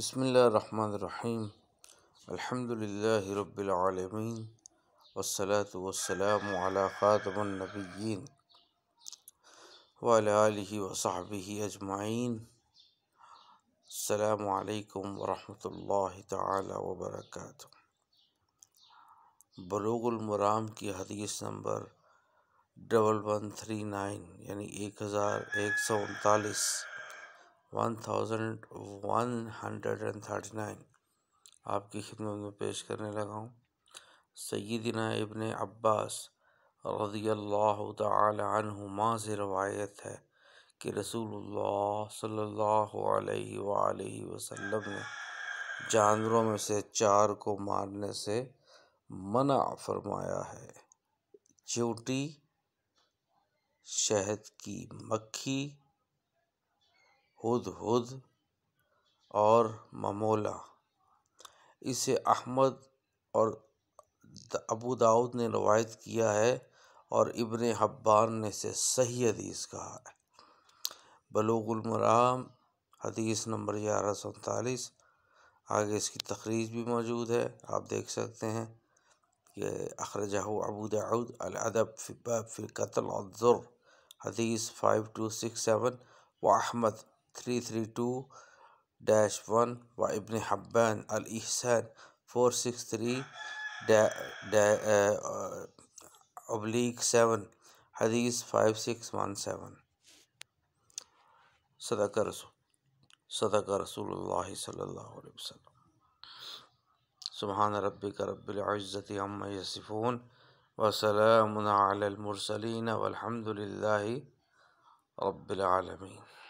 بسم اللہ الرحمن الرحیم الحمد للہ رب العالمین والصلاة والسلام على خاتم النبیین وعلى آلہ وصحبہ اجمعین السلام علیکم ورحمۃ اللہ تعالی وبرکاتہ بلوغ المرام کی حدیث number double one three nine یعنی ایک ہزار ایک سو انتالیس one thousand one hundred and thirty nine آپ کی خدمت میں پیش کرنے لگا ہوں سیدنا ابن عباس رضی اللہ تعالی عنہما سے روایت ہے کہ رسول اللہ صلی اللہ علیہ وآلہ وسلم نے جانوروں میں سے چار کو مارنے سے منع فرمایا ہے چوٹی شہد کی مکھی ہد ہد اور ممولہ اسے احمد اور ابو داود نے روایت کیا ہے اور ابن حبان نے اسے صحیح حدیث کہا ہے بلوغ المرام حدیث نمبر گیارہ سو انتالیس آگے اس کی تخریج بھی موجود ہے آپ دیکھ سکتے ہیں کہ اخرجہ ابو داود الادب فی قتل الظر حدیث فائیو ٹو سکس سیون و احمد 332 1 وابن حبان الإحسان 463 uh, oblique 7 حديث 5617 صدق رسول صدق رسول الله صلى الله عليه وسلم سبحان ربك رب العزة عما يصفون وسلام على المرسلين والحمد لله رب العالمين